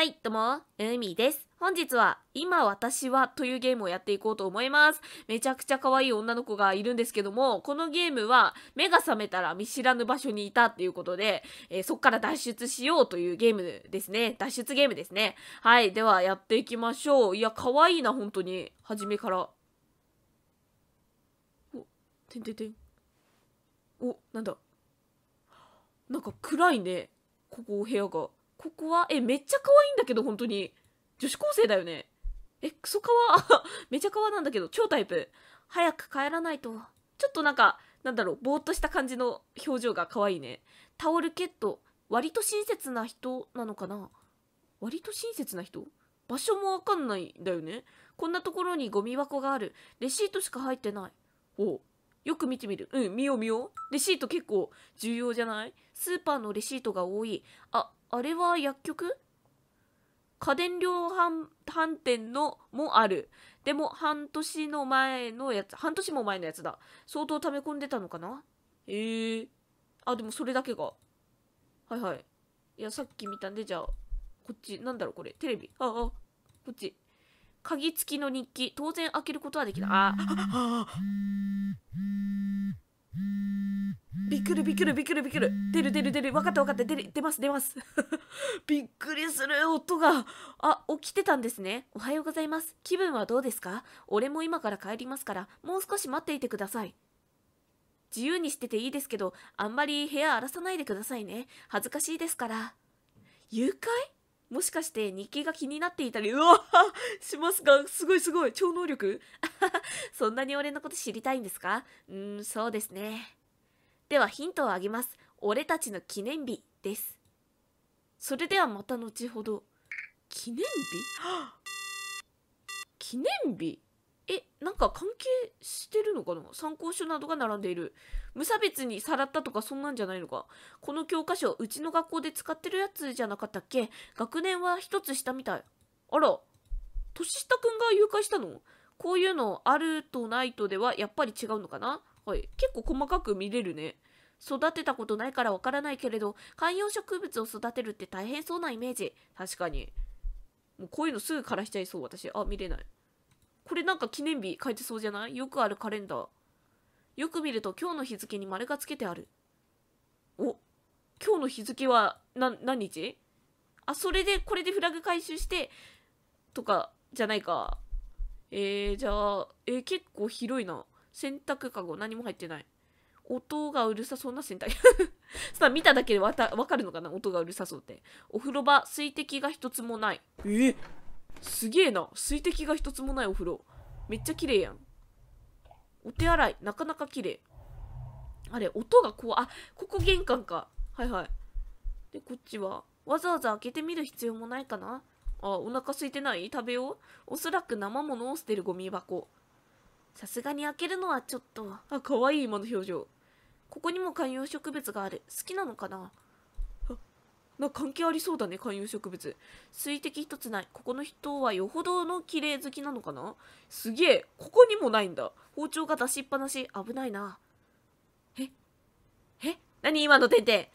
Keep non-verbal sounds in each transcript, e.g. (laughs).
はい、どうも、うみです。本日は、今私はというゲームをやっていこうと思います。めちゃくちゃ可愛い女の子がいるんですけども、このゲームは、目が覚めたら見知らぬ場所にいたっていうことで、えー、そっから脱出しようというゲームですね。脱出ゲームですね。はい、ではやっていきましょう。いや、可愛いな、本当に。初めから。お、てんてんてん。お、なんだ。なんか暗いね。ここ、お部屋が。ここは、え、めっちゃ可愛いんだけど、本当に。女子高生だよね。え、クソかわめちゃかわなんだけど、超タイプ。早く帰らないと。ちょっとなんか、なんだろう、ぼーっとした感じの表情が可愛いね。タオルケット。割と親切な人なのかな割と親切な人場所もわかんないんだよね。こんなところにゴミ箱がある。レシートしか入ってない。およく見てみる。うん、見よう見よう。レシート結構重要じゃないスーパーのレシートが多い。あ、あれは薬局家電量販店のもある。でも半年の前のやつ、半年も前のやつだ。相当溜め込んでたのかなへえー。あ、でもそれだけが。はいはい。いや、さっき見たんで、じゃあ、こっち、なんだろうこれ、テレビ。ああ、こっち。鍵付きの日記。当然開けることはできない。ああ。びっくりびっくりびっくりびっくり出る出る出る分かった分かった出る出ます出ます (laughs) びっくりする音があ起きてたんですねおはようございます気分はどうですか俺も今から帰りますからもう少し待っていてください自由にしてていいですけどあんまり部屋荒らさないでくださいね恥ずかしいですから誘拐もしかして日記が気になっていたり、うわしますかすごいすごい、超能力 (laughs) そんなに俺のこと知りたいんですかうん、そうですね。ではヒントをあげます。俺たちの記念日です。それではまた後ほど。記念日 (gasps) 記念日え、なんか関係してるのかな参考書などが並んでいる。無差別にさらったとかそんなんじゃないのかこの教科書、うちの学校で使ってるやつじゃなかったっけ学年は一つ下みたい。あら、年下くんが誘拐したのこういうのあるとないとではやっぱり違うのかなはい、結構細かく見れるね。育てたことないからわからないけれど、観葉植物を育てるって大変そうなイメージ。確かに。もうこういうのすぐ枯らしちゃいそう、私。あ、見れない。これなんか記念日書いてそうじゃないよくあるカレンダー。よく見ると今日の日付に丸がつけてある。お今日の日付はな何日あ、それで、これでフラグ回収して、とか、じゃないか。えー、じゃあ、えー、結構広いな。洗濯かご何も入ってない音がうるさそうな洗濯 (laughs) さあ見ただけでわた分かるのかな音がうるさそうってお風呂場水滴が一つもないえすげえな水滴が一つもないお風呂めっちゃ綺麗やんお手洗いなかなか綺麗あれ音が怖うあここ玄関かはいはいでこっちはわざわざ開けてみる必要もないかなあお腹空いてない食べようおそらく生物を捨てるゴミ箱さすがに開けるのはちょっと。あ、可愛い今の表情。ここにも観葉植物がある。好きなのかなあな関係ありそうだね、観葉植物。水滴一つない。ここの人はよほどの綺麗好きなのかなすげえ。ここにもないんだ。包丁が出しっぱなし。危ないな。ええ何今の点々。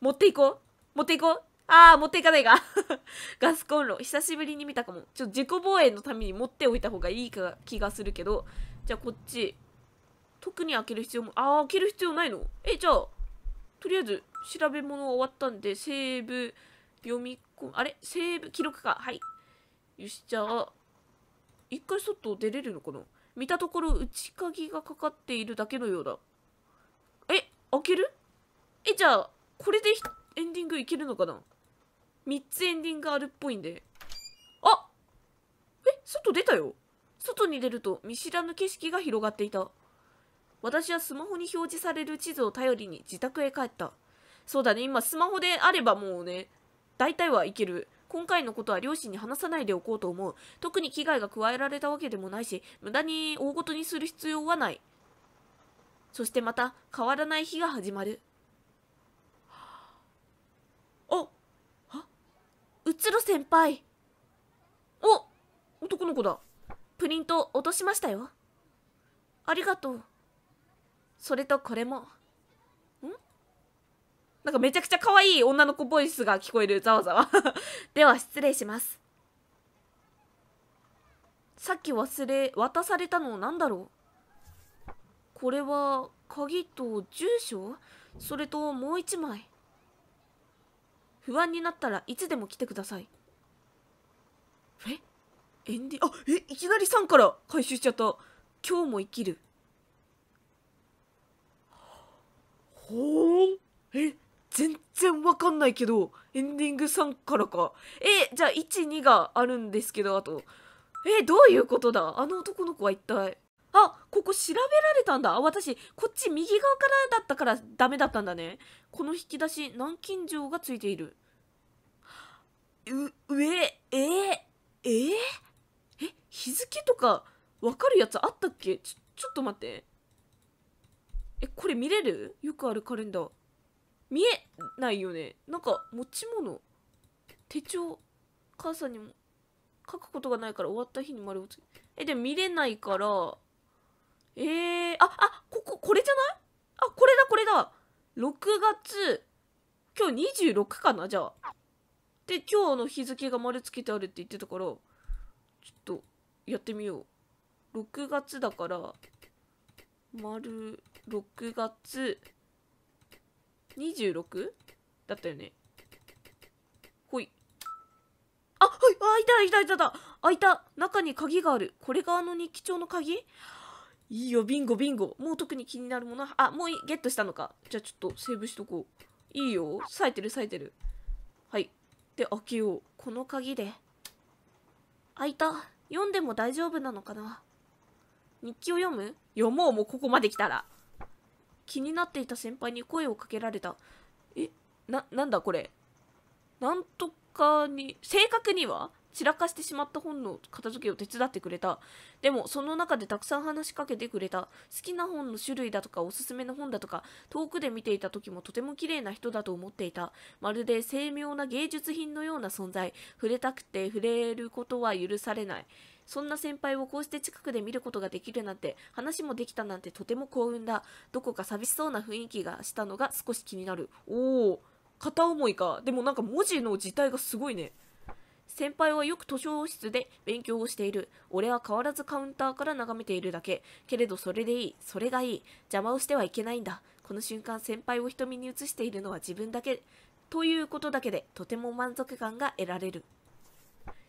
持っていこう持っていこうあー、持っていかないが。(laughs) ガスコンロ。久しぶりに見たかも。ちょっと自己防衛のために持っておいた方がいいか気がするけど。じゃあこっち。特に開ける必要も、あー、開ける必要ないのえ、じゃあ、とりあえず調べ物終わったんで、セーブ、読み込む、あれセーブ、記録か。はい。よし、じゃあ、一回外出れるのかな見たところ、内鍵がかかっているだけのようだ。え、開けるえ、じゃあ、これでエンディングいけるのかな3つエンディングあるっぽいんで。あえ、外出たよ。外に出ると見知らぬ景色が広がっていた。私はスマホに表示される地図を頼りに自宅へ帰った。そうだね、今スマホであればもうね、大体はいける。今回のことは両親に話さないでおこうと思う。特に危害が加えられたわけでもないし、無駄に大ごとにする必要はない。そしてまた、変わらない日が始まる。うつろ先輩お男の子だプリント落としましたよありがとうそれとこれもんなんかめちゃくちゃ可愛い女の子ボイスが聞こえるざわざわ (laughs) では失礼しますさっき忘れ渡されたの何だろうこれは鍵と住所それともう一枚不安になったらいつでも来てくださいえエンディあえいきなり3から回収しちゃった今日も生きるほんえ全然わかんないけどエンディング3からかえじゃあ12があるんですけどあとえどういうことだあの男の子は一体あここ調べられたんだあ私こっち右側からだったからダメだったんだねこの引き出し南京錠がついているう上えええー、え日付とか分かるやつあったっけちょちょっと待ってえこれ見れるよくあるカレンダー見えないよねなんか持ち物手帳母さんにも書くことがないから終わった日に丸をつけえでも見れないからえー、ああこここれじゃないあこれだこれだ6月今日26かなじゃあで今日の日付が丸つけてあるって言ってたからちょっとやってみよう6月だから丸6月 26? だったよねほいあはいあいたいたいたいた開いた中に鍵があるこれがあの日記帳の鍵いいよ、ビンゴ、ビンゴ。もう特に気になるものは、あ、もういい、ゲットしたのか。じゃあちょっとセーブしとこう。いいよ、冴えてる、冴えてる。はい。で、開けよう。この鍵で。開いた。読んでも大丈夫なのかな日記を読む読もう、もうここまで来たら。気になっていた先輩に声をかけられた。え、な、なんだこれ。なんとかに、正確には散らかしてしまった本の片付けを手伝ってくれた。でも、その中でたくさん話しかけてくれた。好きな本の種類だとか、おすすめの本だとか、遠くで見ていた時もとても綺麗な人だと思っていた。まるで精妙な芸術品のような存在。触れたくて触れることは許されない。そんな先輩をこうして近くで見ることができるなんて、話もできたなんてとても幸運だ。どこか寂しそうな雰囲気がしたのが少し気になる。おお、片思いか。でもなんか文字の字体がすごいね。先輩はよく図書室で勉強をしている。俺は変わらずカウンターから眺めているだけ。けれどそれでいい。それがいい。邪魔をしてはいけないんだ。この瞬間先輩を瞳に映しているのは自分だけ。ということだけでとても満足感が得られる。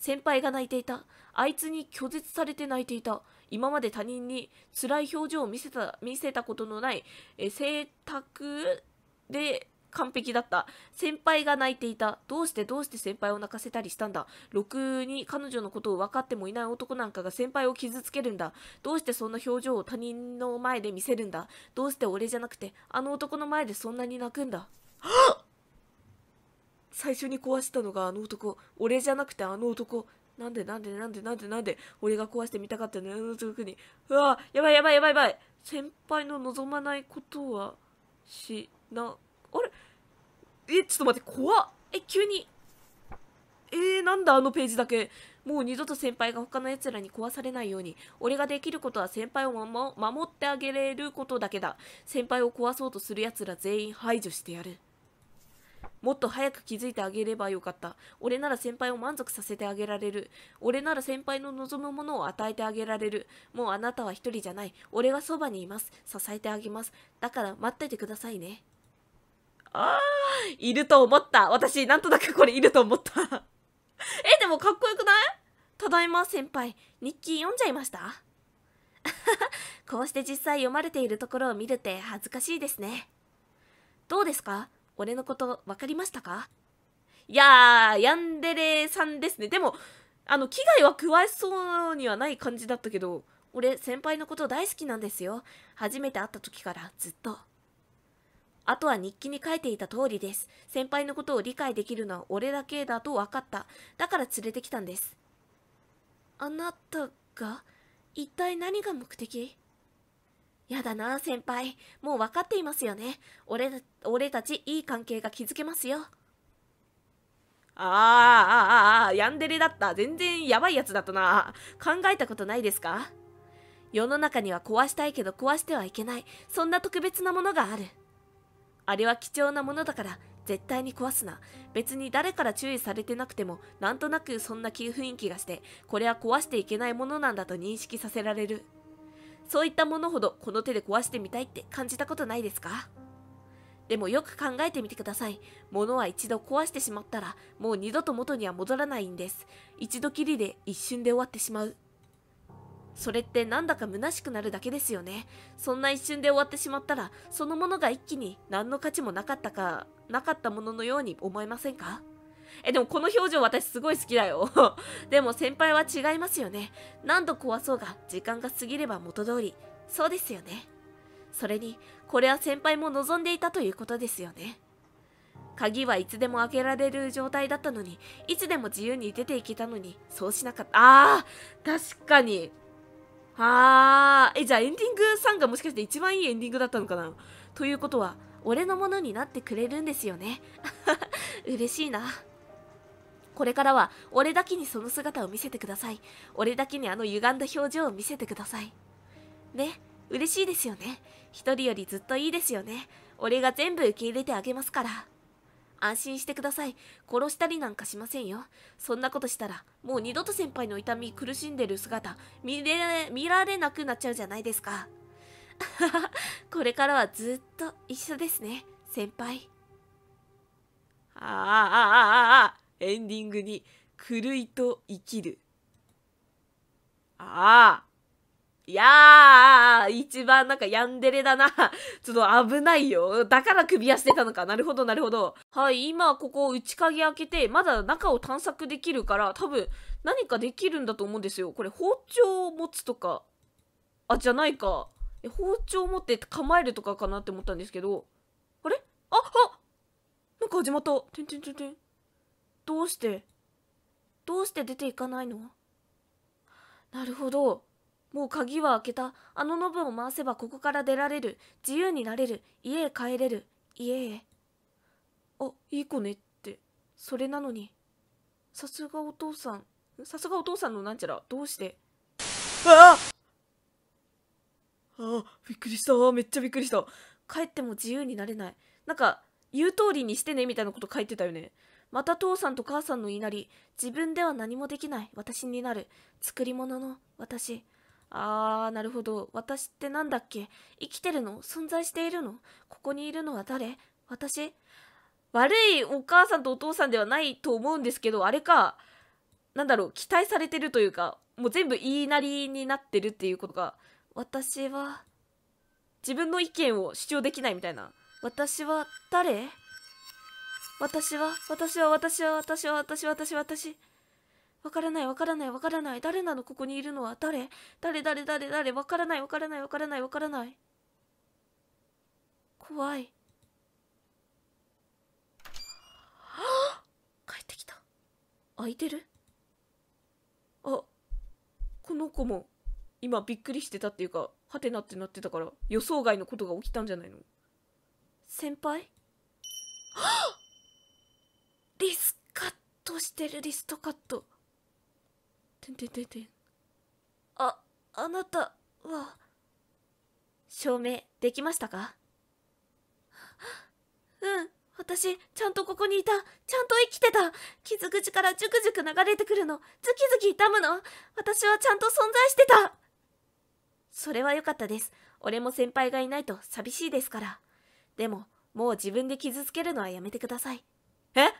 先輩が泣いていた。あいつに拒絶されて泣いていた。今まで他人に辛い表情を見せた見せたことのない、え性格で完璧だった。先輩が泣いていた。どうしてどうして先輩を泣かせたりしたんだ。ろくに彼女のことを分かってもいない男なんかが先輩を傷つけるんだ。どうしてそんな表情を他人の前で見せるんだ。どうして俺じゃなくて、あの男の前でそんなに泣くんだ。(gasps) 最初に壊したのがあの男。俺じゃなくてあの男。なんでなんでなんでなんでなんで俺が壊してみたかったのあの男に。うわやばいやばいやばいやばい。先輩の望まないことはしなえ、ちょっと待って、怖っ。え、急に。えー、なんだあのページだけ。もう二度と先輩が他の奴らに壊されないように、俺ができることは先輩を守ってあげれることだけだ。先輩を壊そうとする奴ら全員排除してやる。もっと早く気づいてあげればよかった。俺なら先輩を満足させてあげられる。俺なら先輩の望むものを与えてあげられる。もうあなたは一人じゃない。俺がそばにいます。支えてあげます。だから待っててくださいね。いると思った。私、なんとなくこれいると思った (laughs) え、でもかっこよくないただいま先輩、日記読んじゃいました (laughs) こうして実際読まれているところを見るって恥ずかしいですね。どうですか俺のこと分かりましたかいやー、ヤンデレさんですね。でも、あの、危害は加えそうにはない感じだったけど、俺、先輩のこと大好きなんですよ。初めて会った時からずっと。あとは日記に書いていた通りです。先輩のことを理解できるのは俺だけだと分かった。だから連れてきたんです。あなたが一体何が目的やだな、先輩。もう分かっていますよね。俺俺たちいい関係が築けますよ。あーあああヤンデレだった。全然やばいやつだったな。考えたことないですか世の中には壊したいけど壊してはいけない。そんな特別なものがある。あれは貴重なものだから絶対に壊すな。別に誰から注意されてなくても、なんとなくそんな雰囲気がして、これは壊していけないものなんだと認識させられる。そういったものほどこの手で壊してみたいって感じたことないですかでもよく考えてみてください。物は一度壊してしまったら、もう二度と元には戻らないんです。一度きりで一瞬で終わってしまう。それってなんだか虚しくなるだけですよねそんな一瞬で終わってしまったらそのものが一気に何の価値もなかったかなかったもののように思えませんかえでもこの表情私すごい好きだよ (laughs) でも先輩は違いますよね何度壊そうが時間が過ぎれば元通りそうですよねそれにこれは先輩も望んでいたということですよね鍵はいつでも開けられる状態だったのにいつでも自由に出ていけたのにそうしなかったああ確かにはあえじゃあエンディング3がもしかして一番いいエンディングだったのかなということは俺のものになってくれるんですよね (laughs) 嬉しいなこれからは俺だけにその姿を見せてください俺だけにあの歪んだ表情を見せてくださいね嬉しいですよね一人よりずっといいですよね俺が全部受け入れてあげますから安心してください殺したりなんかしませんよそんなことしたらもう二度と先輩の痛み苦しんでる姿見れ見られなくなっちゃうじゃないですか (laughs) これからはずっと一緒ですね先輩あああああエンディングに狂いと生きるああいやー、一番なんかヤンデレだな。(laughs) ちょっと危ないよ。だから首輪してたのか。なるほど、なるほど。はい、今ここ内鍵開けて、まだ中を探索できるから、多分何かできるんだと思うんですよ。これ包丁を持つとか、あ、じゃないか。包丁を持って構えるとかかなって思ったんですけど、あれあ、あなんか始まった。てんてんてんてん。どうしてどうして出ていかないのなるほど。もう鍵は開けた。あのノブを回せばここから出られる。自由になれる。家へ帰れる。家へ。あ、いい子ねって。それなのに。さすがお父さん。さすがお父さんのなんちゃら。どうしてああびっくりした。めっちゃびっくりした。帰っても自由になれない。なんか、言う通りにしてねみたいなこと書いてたよね。また父さんと母さんの言いなり、自分では何もできない私になる、作り物の私。あー、なるほど。私ってなんだっけ生きてるの存在しているのここにいるのは誰私悪いお母さんとお父さんではないと思うんですけど、あれか、なんだろう、期待されてるというか、もう全部言いなりになってるっていうことが、私は、自分の意見を主張できないみたいな。私は誰私は私は私は私は私は私は私は私。わからないわからないわからない誰なのここにいるのは誰誰誰誰誰わからないわからないわからないわからない怖いああ (gasps) 帰ってきた開いてるあこの子も今びっくりしてたっていうかはてなってなってたから予想外のことが起きたんじゃないの先輩あ。あ (gasps) リスカットしてるリストカットてんてんてんてんああなたは証明できましたか (laughs) うん私ちゃんとここにいたちゃんと生きてた傷口からジュクジュク流れてくるのズキズキ痛むの私はちゃんと存在してたそれは良かったです俺も先輩がいないと寂しいですからでももう自分で傷つけるのはやめてくださいえ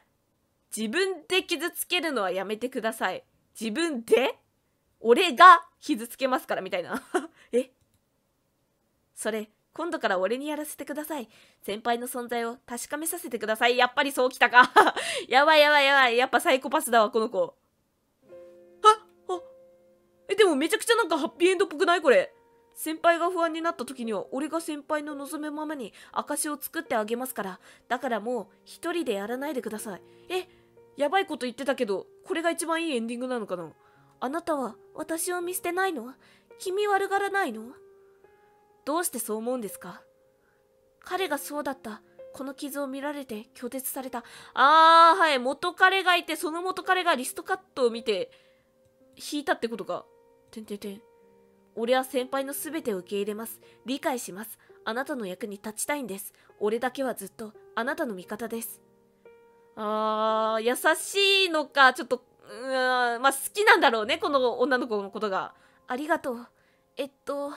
自分で傷つけるのはやめてください自分で俺が傷つけますからみたいな (laughs) えそれ今度から俺にやらせてください先輩の存在を確かめさせてくださいやっぱりそうきたか (laughs) やばいやばいやばいやっぱサイコパスだわこの子ああえでもめちゃくちゃなんかハッピーエンドっぽくないこれ先輩が不安になった時には俺が先輩の望むままに証を作ってあげますからだからもう一人でやらないでくださいえやばいこと言ってたけど、これが一番いいエンディングなのかなあなたは私を見捨てないの気味悪がらないのどうしてそう思うんですか彼がそうだった。この傷を見られて拒絶された。あー、はい。元彼がいて、その元彼がリストカットを見て、引いたってことか。てんてんてん。俺は先輩の全てを受け入れます。理解します。あなたの役に立ちたいんです。俺だけはずっとあなたの味方です。あ優しいのか、ちょっと、うん、まあ、好きなんだろうね、この女の子のことが。ありがとう。えっと、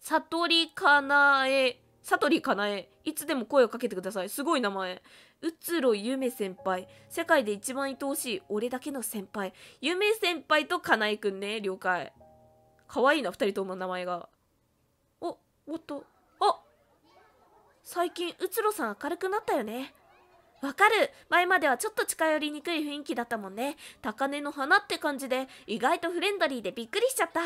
悟りかなえ、悟りかなえ、いつでも声をかけてください。すごい名前。うつろゆめ先輩。世界で一番愛おしい俺だけの先輩。ゆめ先輩とかなえくんね、了解。かわいいな、二人とも名前が。お、おっと、あ最近、うつろさん明るくなったよね。わかる前まではちょっと近寄りにくい雰囲気だったもんね高嶺の花って感じで意外とフレンドリーでびっくりしちゃった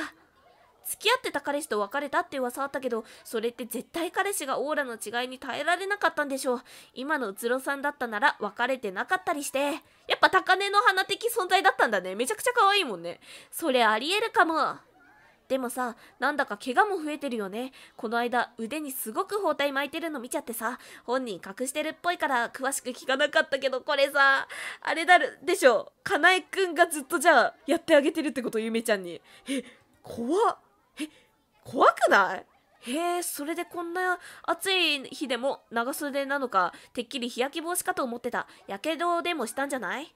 付き合ってた彼氏と別れたって噂あったけどそれって絶対彼氏がオーラの違いに耐えられなかったんでしょう今のうつろさんだったなら別れてなかったりしてやっぱ高嶺の花的存在だったんだねめちゃくちゃ可愛いもんねそれありえるかもでもさなんだか怪我も増えてるよねこの間腕にすごく包帯巻いてるの見ちゃってさ本人隠してるっぽいから詳しく聞かなかったけどこれさあれだるでしょかなえくんがずっとじゃあやってあげてるってことゆめちゃんにえ怖っえ怖くないへえそれでこんな暑い日でも長袖なのかてっきり日焼け防止かと思ってたやけどでもしたんじゃない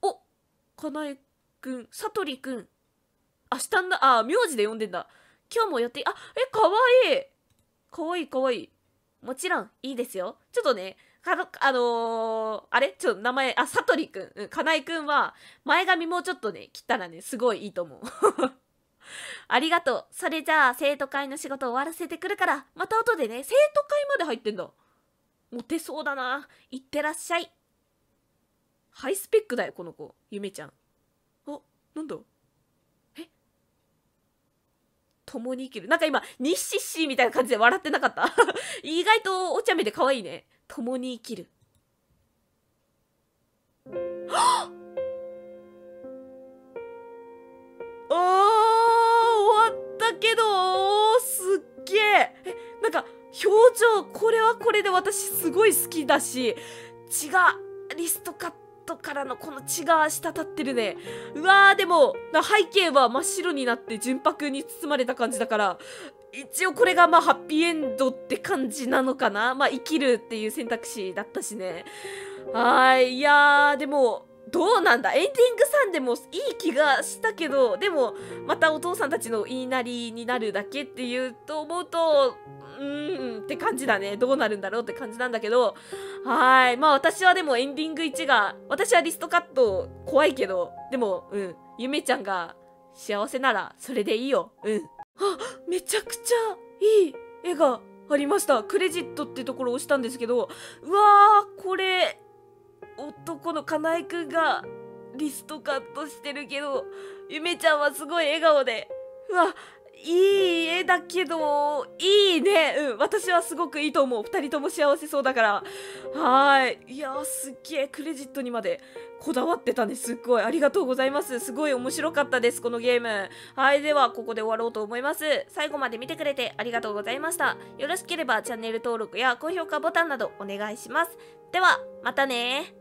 おかなえくんさとりくん明日の、あ、名字で呼んでんだ。今日もやって、あ、え、かわいい。かわいいかわいい。もちろん、いいですよ。ちょっとね、かの、あのー、あれちょっと名前、あ、さとりくん、うん、かなえくんは、前髪もうちょっとね、切ったらね、すごいいいと思う。(laughs) ありがとう。それじゃあ、生徒会の仕事終わらせてくるから、また後でね、生徒会まで入ってんだ。モテそうだな。いってらっしゃい。ハイスペックだよ、この子。ゆめちゃん。あ、なんだ共に生きる。なんか今、ニッシッシーみたいな感じで笑ってなかった (laughs) 意外とお茶目で可愛いね。共に生きる。はっおー終わったけどすっげええなんか表情これはこれで私すごい好きだし血がリストカッ後からのこの血が滴ってるねうわーでも背景は真っ白になって純白に包まれた感じだから一応これがまあハッピーエンドって感じなのかなまあ生きるっていう選択肢だったしねはいいやーでもどうなんだエンディングさんでもいい気がしたけどでもまたお父さんたちの言いなりになるだけっていうと思うとうーんって感じだねどうなるんだろうって感じなんだけどはいまあ私はでもエンディング1が私はリストカット怖いけどでもうんゆめちゃんが幸せならそれでいいようんあめちゃくちゃいい絵がありましたクレジットってところを押したんですけどうわーこれ男の金井くんがリストカットしてるけどゆめちゃんはすごい笑顔でうわいい絵だけど、いいね。うん、私はすごくいいと思う。二人とも幸せそうだから。はい。いやー、すっげえ、クレジットにまでこだわってたね。すっごい。ありがとうございます。すごい面白かったです、このゲーム。はい。では、ここで終わろうと思います。最後まで見てくれてありがとうございました。よろしければチャンネル登録や高評価ボタンなどお願いします。では、またね